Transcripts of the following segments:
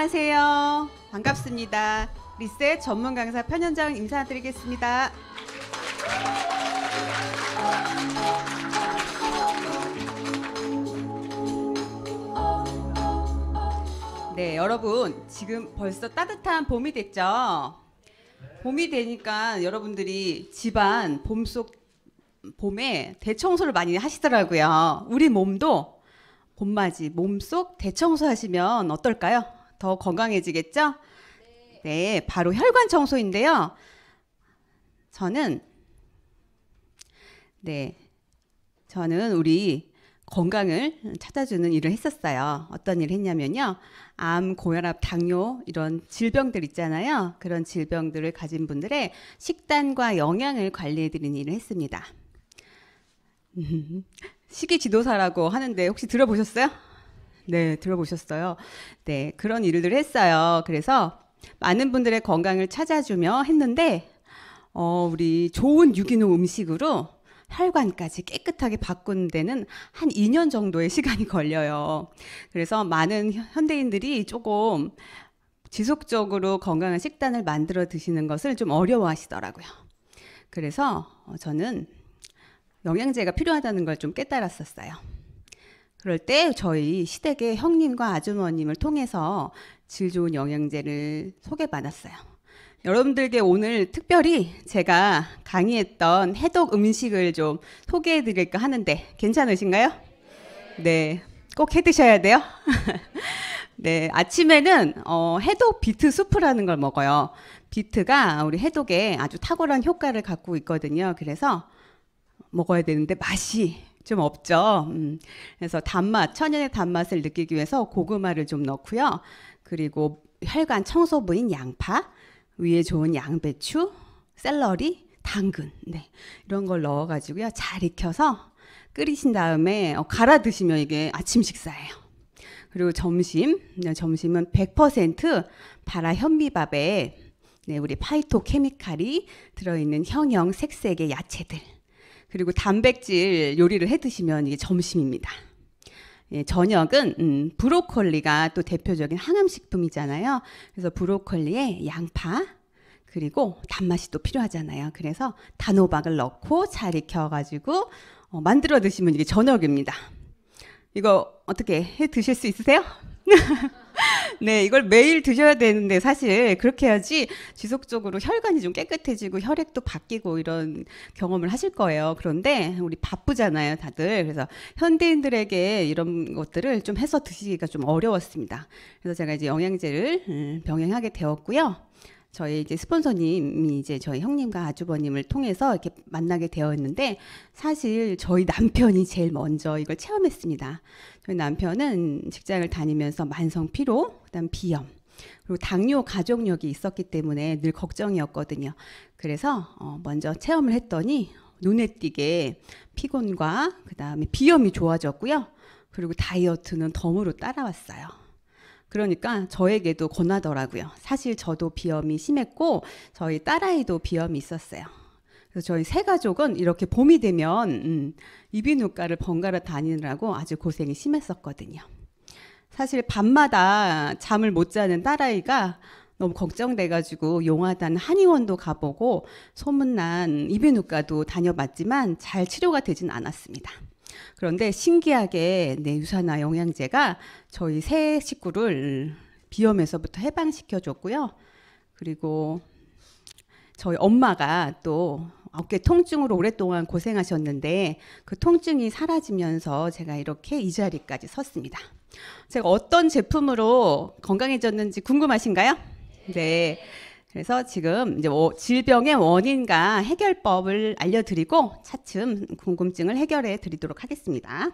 안녕하세요. 반갑습니다. 리셋 전문 강사 편현정 인사드리겠습니다. 네, 여러분 지금 벌써 따뜻한 봄이 됐죠? 봄이 되니까 여러분들이 집안 봄속 봄에 대청소를 많이 하시더라고요. 우리 몸도 봄맞이 몸속 대청소하시면 어떨까요? 더 건강해지겠죠? 네, 바로 혈관 청소인데요. 저는 네, 저는 우리 건강을 찾아주는 일을 했었어요. 어떤 일을 했냐면요. 암, 고혈압, 당뇨 이런 질병들 있잖아요. 그런 질병들을 가진 분들의 식단과 영양을 관리해드리는 일을 했습니다. 식이 지도사라고 하는데 혹시 들어보셨어요? 네, 들어보셨어요. 네, 그런 일들을 했어요. 그래서 많은 분들의 건강을 찾아주며 했는데, 어, 우리 좋은 유기농 음식으로 혈관까지 깨끗하게 바꾼 데는 한 2년 정도의 시간이 걸려요. 그래서 많은 현대인들이 조금 지속적으로 건강한 식단을 만들어 드시는 것을 좀 어려워하시더라고요. 그래서 어, 저는 영양제가 필요하다는 걸 좀 깨달았었어요. 그럴 때 저희 시댁의 형님과 아주머님을 통해서 질 좋은 영양제를 소개받았어요. 여러분들께 오늘 특별히 제가 강의했던 해독 음식을 좀 소개해 드릴까 하는데 괜찮으신가요? 네. 꼭 해 드셔야 돼요. 네. 아침에는 어, 해독 비트 수프라는 걸 먹어요. 비트가 우리 해독에 아주 탁월한 효과를 갖고 있거든요. 그래서 먹어야 되는데 맛이 좀 없죠. 음. 그래서 단맛, 천연의 단맛을 느끼기 위해서 고구마를 좀 넣고요. 그리고 혈관 청소 부인 양파, 위에 좋은 양배추, 샐러리, 당근, 네. 이런 걸 넣어가지고요. 잘 익혀서 끓이신 다음에 어, 갈아 드시면 이게 아침 식사예요. 그리고 점심, 네, 점심은 100% 바라 현미밥에 네, 우리 파이토케미칼이 들어있는 형형 색색의 야채들 그리고 단백질 요리를 해 드시면 이게 점심입니다. 예, 저녁은 음, 브로콜리가 또 대표적인 항암식품이잖아요. 그래서 브로콜리에 양파 그리고 단맛이 또 필요하잖아요. 그래서 단호박을 넣고 잘 익혀가지고 어, 만들어 드시면 이게 저녁입니다. 이거 어떻게 해 드실 수 있으세요? 네, 이걸 매일 드셔야 되는데 사실 그렇게 해야지 지속적으로 혈관이 좀 깨끗해지고 혈액도 바뀌고 이런 경험을 하실 거예요. 그런데 우리 바쁘잖아요, 다들. 그래서 현대인들에게 이런 것들을 좀 해서 드시기가 좀 어려웠습니다. 그래서 제가 이제 영양제를 음, 병행하게 되었고요. 저희 이제 스폰서님이 이제 저희 형님과 아주버님을 통해서 이렇게 만나게 되었는데 사실 저희 남편이 제일 먼저 이걸 체험했습니다. 저희 남편은 직장을 다니면서 만성 피로, 그다음 비염, 그리고 당뇨 가족력이 있었기 때문에 늘 걱정이었거든요. 그래서 어 먼저 체험을 했더니 눈에 띄게 피곤과 그다음에 비염이 좋아졌고요. 그리고 다이어트는 덤으로 따라왔어요. 그러니까 저에게도 권하더라고요. 사실 저도 비염이 심했고 저희 딸아이도 비염이 있었어요. 그래서 저희 세 가족은 이렇게 봄이 되면 음, 이비인후과를 번갈아 다니느라고 아주 고생이 심했었거든요. 사실 밤마다 잠을 못 자는 딸아이가 너무 걱정돼가지고 용하단 한의원도 가보고 소문난 이비인후과도 다녀봤지만 잘 치료가 되진 않았습니다. 그런데 신기하게 내 유산화 영양제가 저희 세 식구를 비염에서부터 해방시켜 줬고요. 그리고 저희 엄마가 또 어깨 통증으로 오랫동안 고생하셨는데 그 통증이 사라지면서 제가 이렇게 이 자리까지 섰습니다. 제가 어떤 제품으로 건강해졌는지 궁금하신가요? 네. 그래서 지금 이제 질병의 원인과 해결법을 알려드리고 차츰 궁금증을 해결해 드리도록 하겠습니다.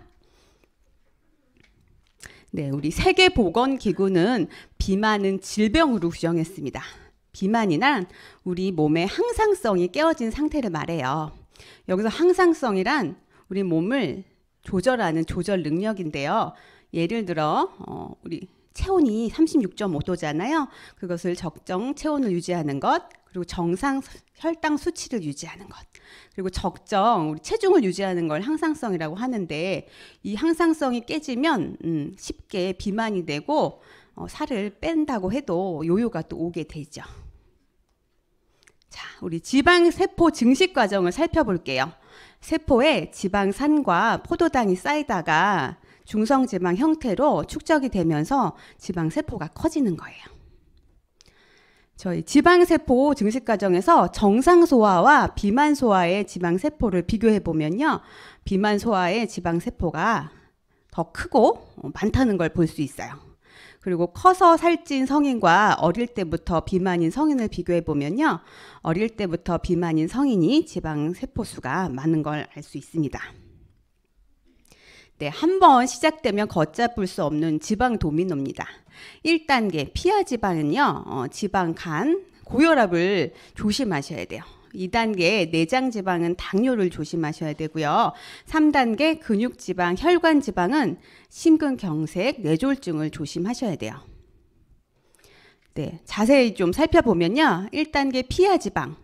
네, 우리 세계보건기구는 비만은 질병으로 규정했습니다. 비만이란 우리 몸의 항상성이 깨어진 상태를 말해요. 여기서 항상성이란 우리 몸을 조절하는 조절 능력인데요. 예를 들어, 어, 우리 체온이 36.5도잖아요. 그것을 적정 체온을 유지하는 것, 그리고 정상 혈당 수치를 유지하는 것, 그리고 적정 우리 체중을 유지하는 걸 항상성이라고 하는데 이 항상성이 깨지면 음, 쉽게 비만이 되고 어, 살을 뺀다고 해도 요요가 또 오게 되죠. 자, 우리 지방세포 증식 과정을 살펴볼게요. 세포에 지방산과 포도당이 쌓이다가 중성지방 형태로 축적이 되면서 지방세포가 커지는 거예요. 저희 지방세포 증식 과정에서 정상소화와 비만소화의 지방세포를 비교해 보면요. 비만소화의 지방세포가 더 크고 많다는 걸 볼 수 있어요. 그리고 커서 살찐 성인과 어릴 때부터 비만인 성인을 비교해 보면요. 어릴 때부터 비만인 성인이 지방세포수가 많은 걸 알 수 있습니다. 네, 한 번 시작되면 걷잡을 수 없는 지방 도미노입니다. 1단계 피하 지방은요. 어, 지방, 간, 고혈압을 조심하셔야 돼요. 2단계 내장 지방은 당뇨를 조심하셔야 되고요. 3단계 근육 지방, 혈관 지방은 심근경색, 뇌졸중을 조심하셔야 돼요. 네, 자세히 좀 살펴보면요. 1단계 피하 지방.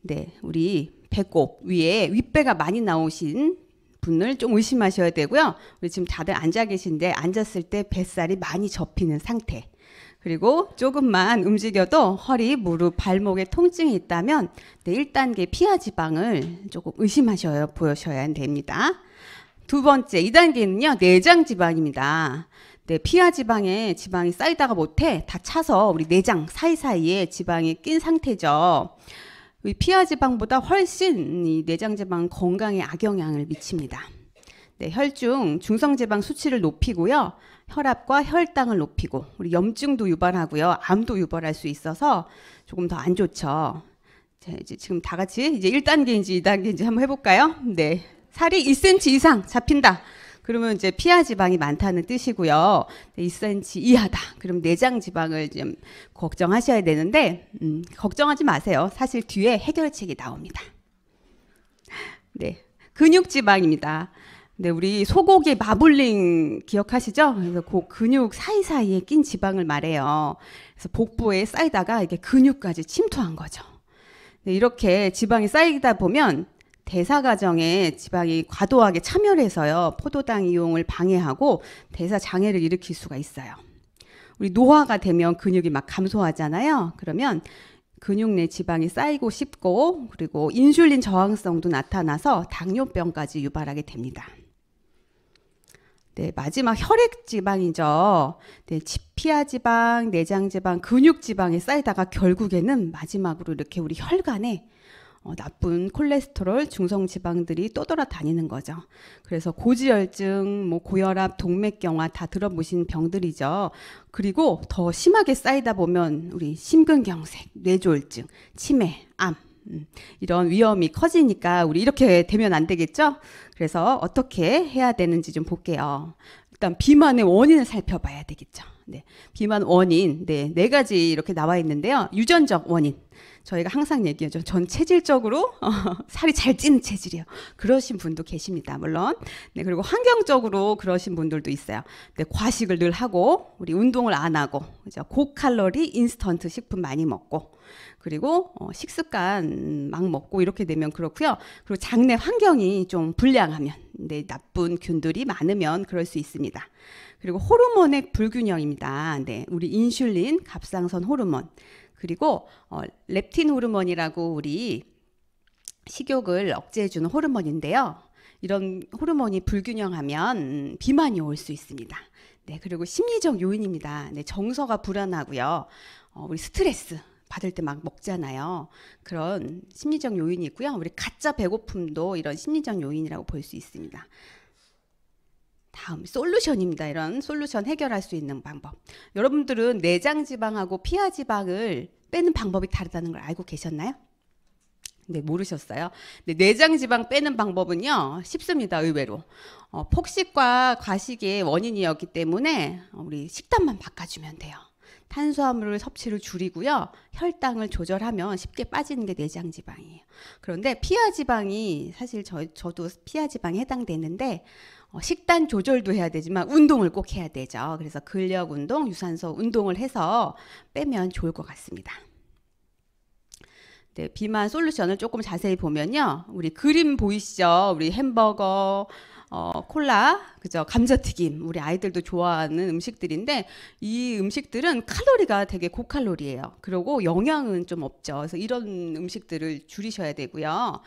네, 우리 배꼽 위에 윗배가 많이 나오신 분을 좀 의심하셔야 되고요. 우리 지금 다들 앉아 계신데 앉았을 때 뱃살이 많이 접히는 상태. 그리고 조금만 움직여도 허리, 무릎, 발목에 통증이 있다면 네, 1단계 피하 지방을 조금 의심하셔야 보셔야 됩니다. 두 번째, 2단계는요. 내장 지방입니다. 네, 피하 지방에 지방이 쌓이다가 못해 다 차서 우리 내장 사이사이에 지방이 낀 상태죠. 피하 지방보다 훨씬 이 내장 지방 건강에 악영향을 미칩니다. 네, 혈중 중성 지방 수치를 높이고요. 혈압과 혈당을 높이고 우리 염증도 유발하고요. 암도 유발할 수 있어서 조금 더 안 좋죠. 자, 이제 지금 다 같이 이제 1단계인지 2단계인지 한번 해 볼까요? 네. 살이 2cm 이상 잡힌다. 그러면 이제 피하 지방이 많다는 뜻이고요. 2cm 이하다. 그럼 내장 지방을 좀 걱정하셔야 되는데 음, 걱정하지 마세요. 사실 뒤에 해결책이 나옵니다. 네. 근육 지방입니다. 네, 우리 소고기 마블링 기억하시죠? 그래서 그 근육 사이사이에 낀 지방을 말해요. 그래서 복부에 쌓이다가 이게 근육까지 침투한 거죠. 네, 이렇게 지방이 쌓이다 보면 대사 과정에 지방이 과도하게 참여 해서요. 포도당 이용을 방해하고 대사 장애를 일으킬 수가 있어요. 우리 노화가 되면 근육이 막 감소하잖아요. 그러면 근육 내 지방이 쌓이고 씹고 그리고 인슐린 저항성도 나타나서 당뇨병까지 유발하게 됩니다. 네, 마지막 혈액 지방이죠. 네, 피하 지방, 내장 지방, 근육 지방에 쌓이다가 결국에는 마지막으로 이렇게 우리 혈관에 어, 나쁜 콜레스테롤, 중성 지방들이 떠돌아 다니는 거죠. 그래서 고지혈증, 뭐 고혈압, 동맥경화 다 들어보신 병들이죠. 그리고 더 심하게 쌓이다 보면 우리 심근경색, 뇌졸중, 치매, 암 음, 이런 위험이 커지니까 우리 이렇게 되면 안 되겠죠? 그래서 어떻게 해야 되는지 좀 볼게요. 일단 비만의 원인을 살펴봐야 되겠죠. 네. 비만 원인, 네, 네 가지 이렇게 나와 있는데요. 유전적 원인. 저희가 항상 얘기하죠. 전 체질적으로 어, 살이 잘찐 체질이에요. 그러신 분도 계십니다. 물론. 네, 그리고 환경적으로 그러신 분들도 있어요. 네, 과식을 늘 하고 우리 운동을 안 하고 그죠? 고칼로리 인스턴트 식품 많이 먹고 그리고 어, 식습관 막 먹고 이렇게 되면 그렇고요. 그리고 장내 환경이 좀 불량하면 네, 나쁜 균들이 많으면 그럴 수 있습니다. 그리고 호르몬의 불균형입니다. 네, 우리 인슐린, 갑상선 호르몬, 그리고 어, 렙틴 호르몬이라고 우리 식욕을 억제해주는 호르몬인데요. 이런 호르몬이 불균형하면 비만이 올 수 있습니다. 네, 그리고 심리적 요인입니다. 네, 정서가 불안하고요. 어, 우리 스트레스 받을 때 막 먹잖아요. 그런 심리적 요인이 있고요. 우리 가짜 배고픔도 이런 심리적 요인이라고 볼 수 있습니다. 다음 솔루션입니다. 이런 솔루션 해결할 수 있는 방법. 여러분들은 내장 지방하고 피하 지방을 빼는 방법이 다르다는 걸 알고 계셨나요? 네, 모르셨어요. 네, 내장 지방 빼는 방법은요, 쉽습니다, 의외로. 어, 폭식과 과식의 원인이었기 때문에 우리 식단만 바꿔주면 돼요. 탄수화물 을 섭취를 줄이고요, 혈당을 조절하면 쉽게 빠지는 게 내장 지방이에요. 그런데 피하 지방이 사실 저, 저도 피하 지방에 해당되는데 어, 식단 조절도 해야 되지만 운동을 꼭 해야 되죠. 그래서 근력 운동, 유산소 운동을 해서 빼면 좋을 것 같습니다. 네, 비만 솔루션을 조금 자세히 보면요. 우리 그림 보이시죠? 우리 햄버거, 어, 콜라, 그죠? 감자튀김. 우리 아이들도 좋아하는 음식들인데 이 음식들은 칼로리가 되게 고칼로리예요. 그리고 영양은 좀 없죠. 그래서 이런 음식들을 줄이셔야 되고요.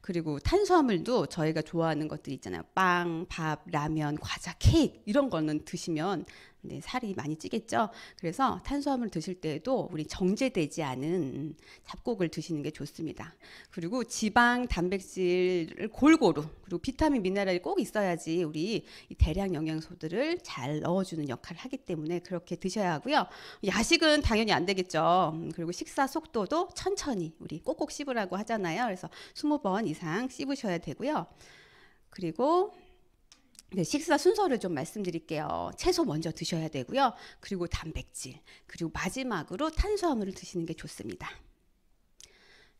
그리고 탄수화물도 저희가 좋아하는 것들 있잖아요. 빵, 밥, 라면, 과자, 케이크 이런 거는 드시면 네, 살이 많이 찌겠죠. 그래서 탄수화물 드실 때에도 우리 정제되지 않은 잡곡을 드시는 게 좋습니다. 그리고 지방, 단백질을 골고루 그리고 비타민, 미네랄이 꼭 있어야지 우리 대량 영양소들을 잘 넣어주는 역할을 하기 때문에 그렇게 드셔야 하고요. 야식은 당연히 안 되겠죠. 음, 그리고 식사 속도도 천천히 우리 꼭꼭 씹으라고 하잖아요. 그래서 20번 이상 씹으셔야 되고요. 그리고 네, 식사 순서를 좀 말씀드릴게요. 채소 먼저 드셔야 되고요. 그리고 단백질, 그리고 마지막으로 탄수화물을 드시는 게 좋습니다.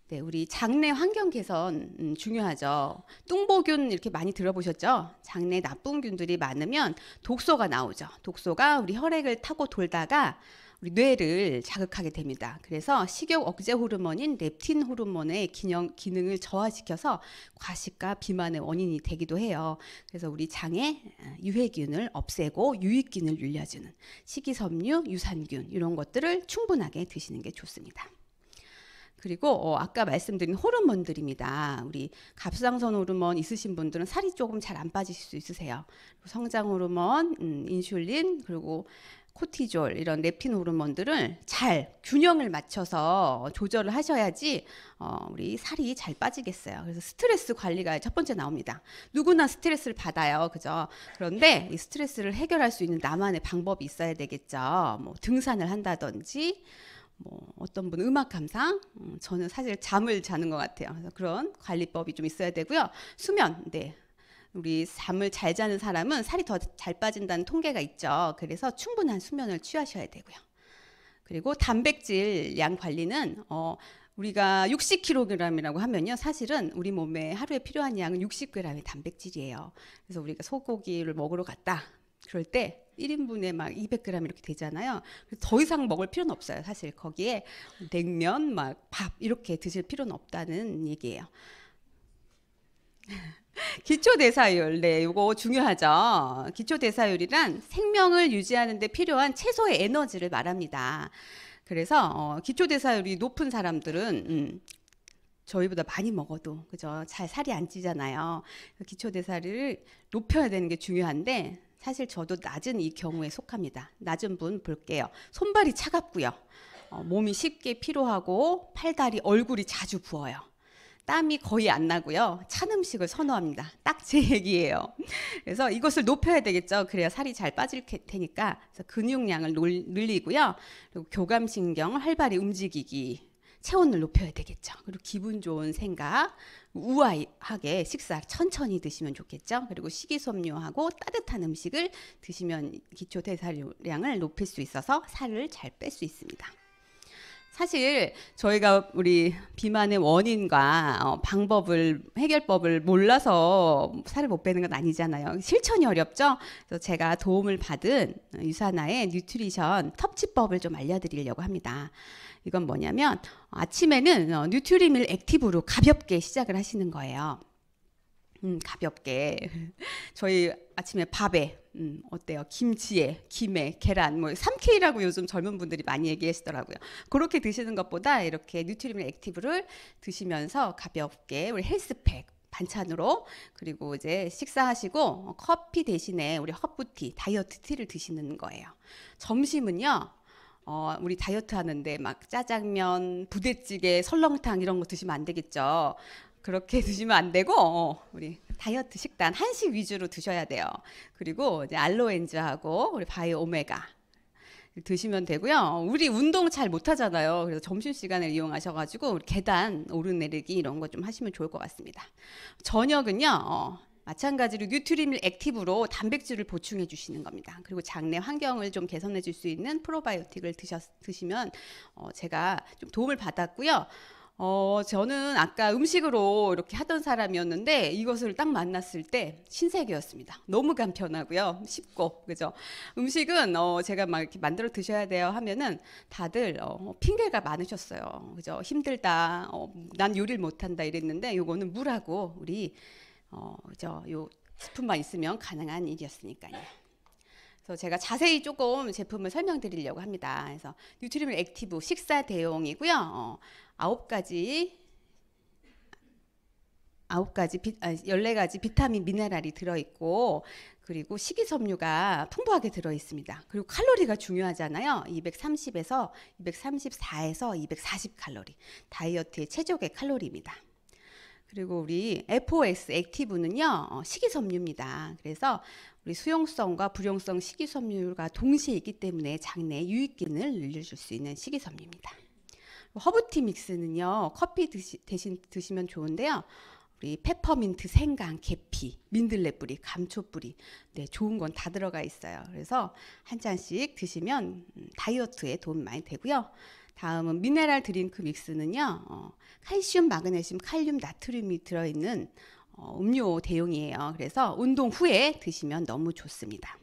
네, 우리 장내 환경 개선 음, 중요하죠. 뚱보균 이렇게 많이 들어보셨죠? 장내 나쁜 균들이 많으면 독소가 나오죠. 독소가 우리 혈액을 타고 돌다가 우리 뇌를 자극하게 됩니다. 그래서 식욕 억제 호르몬인 렙틴 호르몬의 기능, 기능을 저하시켜서 과식과 비만의 원인이 되기도 해요. 그래서 우리 장에 아, 유해균을 없애고 유익균을 늘려주는 식이섬유, 유산균 이런 것들을 충분하게 드시는 게 좋습니다. 그리고 어, 아까 말씀드린 호르몬들입니다. 우리 갑상선 호르몬 있으신 분들은 살이 조금 잘 안 빠지실 수 있으세요. 성장 호르몬, 음, 인슐린, 그리고 코티졸 이런 렙틴 호르몬들을 잘 균형을 맞춰서 조절을 하셔야지 어, 우리 살이 잘 빠지겠어요. 그래서 스트레스 관리가 첫 번째 나옵니다. 누구나 스트레스를 받아요. 그죠? 그런데 이 스트레스를 해결할 수 있는 나만의 방법이 있어야 되겠죠. 뭐 등산을 한다든지 뭐 어떤 분 음악 감상 음, 저는 사실 잠을 자는 것 같아요. 그래서 그런 관리법이 좀 있어야 되고요. 수면 네. 우리 잠을 잘 자는 사람은 살이 더 잘 빠진다는 통계가 있죠. 그래서 충분한 수면을 취하셔야 되고요. 그리고 단백질 양 관리는 어, 우리가 60kg이라고 하면요. 사실은 우리 몸에 하루에 필요한 양은 60g의 단백질이에요. 그래서 우리가 소고기를 먹으러 갔다. 그럴 때 1인분에 막 200g 이렇게 되잖아요. 더 이상 먹을 필요는 없어요. 사실 거기에 냉면, 막 밥 이렇게 드실 필요는 없다는 얘기예요. 기초 대사율. 네, 요거 중요하죠. 기초 대사율이란 생명을 유지하는 데 필요한 최소의 에너지를 말합니다. 그래서 어, 기초 대사율이 높은 사람들은 음, 저희보다 많이 먹어도 그죠? 잘 살이 안 찌잖아요. 기초 대사를 높여야 되는 게 중요한데 사실 저도 낮은 이 경우에 속합니다. 낮은 분 볼게요. 손발이 차갑고요. 어, 몸이 쉽게 피로하고 팔다리 얼굴이 자주 부어요. 땀이 거의 안 나고요. 찬 음식을 선호합니다. 딱 제 얘기예요. 그래서 이것을 높여야 되겠죠. 그래야 살이 잘 빠질 테니까. 그래서 근육량을 늘리고요. 그리고 교감신경 활발히 움직이기. 체온을 높여야 되겠죠. 그리고 기분 좋은 생각, 우아하게 식사 천천히 드시면 좋겠죠. 그리고 식이섬유하고 따뜻한 음식을 드시면 기초 대사량을 높일 수 있어서 살을 잘 뺄 수 있습니다. 사실 저희가 우리 비만의 원인과 어, 방법을 해결법을 몰라서 살을 못 빼는 건 아니잖아요. 실천이 어렵죠. 그래서 제가 도움을 받은 유산화의 뉴트리션 섭취법을 좀 알려드리려고 합니다. 이건 뭐냐면 아침에는 어, 뉴트리밀 액티브로 가볍게 시작을 하시는 거예요. 음, 가볍게 저희 아침에 밥에 음, 어때요? 김치에 김에 계란 뭐 3K라고 요즘 젊은 분들이 많이 얘기하시더라고요. 그렇게 드시는 것보다 이렇게 뉴트리밀 액티브를 드시면서 가볍게 우리 헬스팩 반찬으로 그리고 이제 식사하시고 어, 커피 대신에 우리 허브티 다이어트 티를 드시는 거예요. 점심은요. 어, 우리 다이어트 하는데 막 짜장면, 부대찌개, 설렁탕 이런 거 드시면 안 되겠죠. 그렇게 드시면 안 되고 어, 우리 다이어트 식단 한식 위주로 드셔야 돼요. 그리고 이제 알로엔즈하고 우리 바이오 오메가 드시면 되고요. 우리 운동 잘 못하잖아요. 그래서 점심시간을 이용하셔가지고 계단 오르내리기 이런 거 좀 하시면 좋을 것 같습니다. 저녁은요. 어, 마찬가지로 뉴트리밀 액티브로 단백질을 보충해 주시는 겁니다. 그리고 장내 환경을 좀 개선해 줄 수 있는 프로바이오틱을 드셨, 드시면 어, 제가 좀 도움을 받았고요. 어, 저는 아까 음식으로 이렇게 하던 사람이었는데 이것을 딱 만났을 때 신세계였습니다. 너무 간편하고요. 쉽고. 그죠? 음식은 어, 제가 막 이렇게 만들어 드셔야 돼요 하면은 다들 어, 뭐 핑계가 많으셨어요. 그죠? 힘들다. 어, 난 요리를 못한다 이랬는데 요거는 물하고 우리 어, 그죠? 요 스푼만 있으면 가능한 일이었으니까요. 그래서 제가 자세히 조금 제품을 설명드리려고 합니다. 그래서 뉴트리밀 액티브 식사 대용이고요. 어, 아홉 가지 아홉 가지 아, 열네 가지 비타민 미네랄이 들어 있고 그리고 식이섬유가 풍부하게 들어 있습니다. 그리고 칼로리가 중요하잖아요. 230에서 234에서 240 칼로리. 다이어트의 최적의 칼로리입니다. 그리고 우리 FOS 액티브는요 어, 식이섬유입니다. 그래서 우리 수용성과 불용성 식이섬유가 동시에 있기 때문에 장내 유익균을 늘려줄 수 있는 식이섬유입니다. 허브티 믹스는요 커피 드시, 대신 드시면 좋은데요. 우리 페퍼민트, 생강, 계피, 민들레 뿌리, 감초 뿌리, 네 좋은 건 다 들어가 있어요. 그래서 한 잔씩 드시면 음, 다이어트에 도움 많이 되고요. 다음은 미네랄 드링크 믹스는요 어, 칼슘, 마그네슘, 칼륨, 나트륨이 들어있는 어, 음료 대용이에요. 그래서 운동 후에 드시면 너무 좋습니다.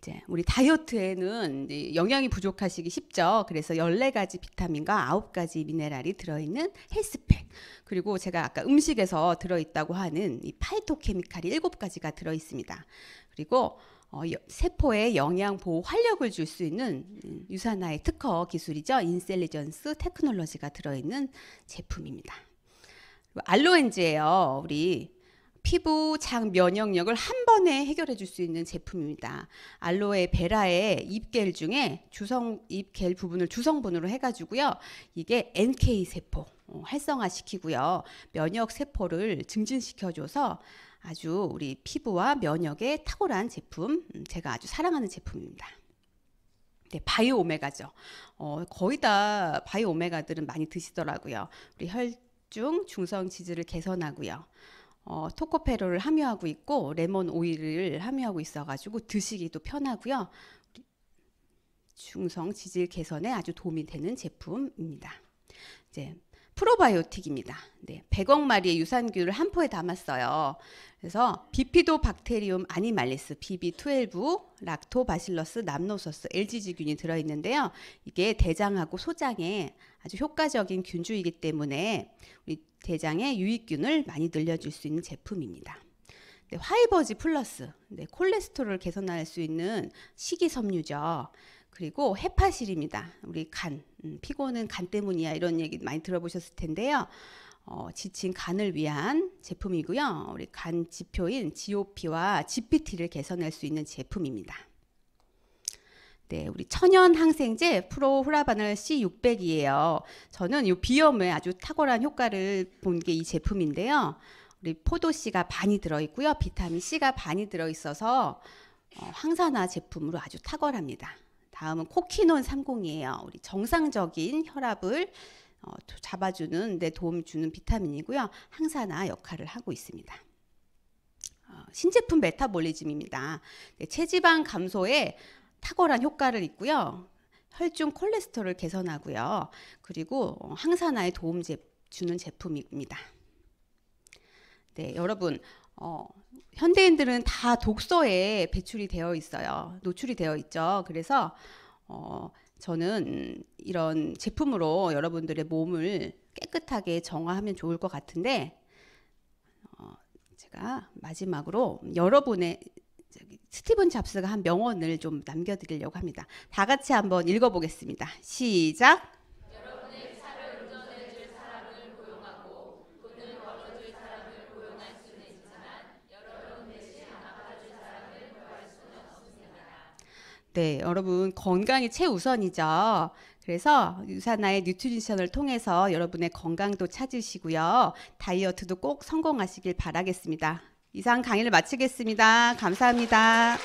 이제 우리 다이어트에는 영양이 부족하시기 쉽죠. 그래서 14가지 비타민과 9가지 미네랄이 들어있는 헬스팩. 그리고 제가 아까 음식에서 들어있다고 하는 이 파이토케미칼이 7가지가 들어있습니다. 그리고 어, 세포에 영양 보호 활력을 줄 수 있는 유산화의 특허 기술이죠. 인셀리전스 테크놀로지가 들어있는 제품입니다. 알로엔즈예요. 우리 피부, 장, 면역력을 한 번에 해결해 줄 수 있는 제품입니다. 알로에 베라의 잎겔 중에 주성 잎겔 부분을 주성분으로 해가지고요. 이게 NK 세포 어, 활성화시키고요. 면역 세포를 증진시켜줘서 아주 우리 피부와 면역에 탁월한 제품, 음, 제가 아주 사랑하는 제품입니다. 네, 바이오 오메가죠. 어, 거의 다 바이오 오메가들은 많이 드시더라고요. 우리 혈중 중성 지질을 개선하고요. 어, 토코페롤을 함유하고 있고 레몬 오일을 함유하고 있어가지고 드시기도 편하고요. 중성 지질 개선에 아주 도움이 되는 제품입니다. 이제 프로바이오틱입니다. 네, 100억 마리의 유산균을 한 포에 담았어요. 그래서 비피도 박테리움 아니말리스 BB12, 락토바실러스, 남노소스, LG지균이 들어있는데요. 이게 대장하고 소장에 아주 효과적인 균주이기 때문에 우리 대장의 유익균을 많이 늘려줄 수 있는 제품입니다. 네, 화이버지 플러스, 네, 콜레스테롤 개선할 수 있는 식이섬유죠. 그리고 헤파실입니다 우리 간, 음, 피곤은 간 때문이야 이런 얘기 많이 들어보셨을 텐데요. 어, 지친 간을 위한 제품이고요. 우리 간 지표인 GOP와 GPT를 개선할 수 있는 제품입니다. 네, 우리 천연 항생제 프로후라바늘 C600이에요. 저는 이 비염에 아주 탁월한 효과를 본 게 이 제품인데요. 우리 포도씨가 반이 들어있고요. 비타민 C가 반이 들어있어서 어, 항산화 제품으로 아주 탁월합니다. 다음은 코키논 30이에요. 우리 정상적인 혈압을 어, 잡아주는 데 도움 주는 비타민이고요. 항산화 역할을 하고 있습니다. 어, 신제품 메타볼리즘입니다. 네, 체지방 감소에 탁월한 효과를 있고요. 혈중 콜레스테롤 개선하고요. 그리고 어, 항산화에 도움 제, 주는 제품입니다. 네, 여러분 어, 현대인들은 다 독서에 배출이 되어 있어요. 노출이 되어 있죠. 그래서 어, 저는 이런 제품으로 여러분들의 몸을 깨끗하게 정화하면 좋을 것 같은데 어, 제가 마지막으로 여러분의 스티븐 잡스가 한 명언을 좀 남겨드리려고 합니다. 다 같이 한번 읽어보겠습니다. 시작. 네, 여러분 건강이 최우선이죠. 그래서 유산화의 뉴트리션을 통해서 여러분의 건강도 찾으시고요. 다이어트도 꼭 성공하시길 바라겠습니다. 이상 강의를 마치겠습니다. 감사합니다.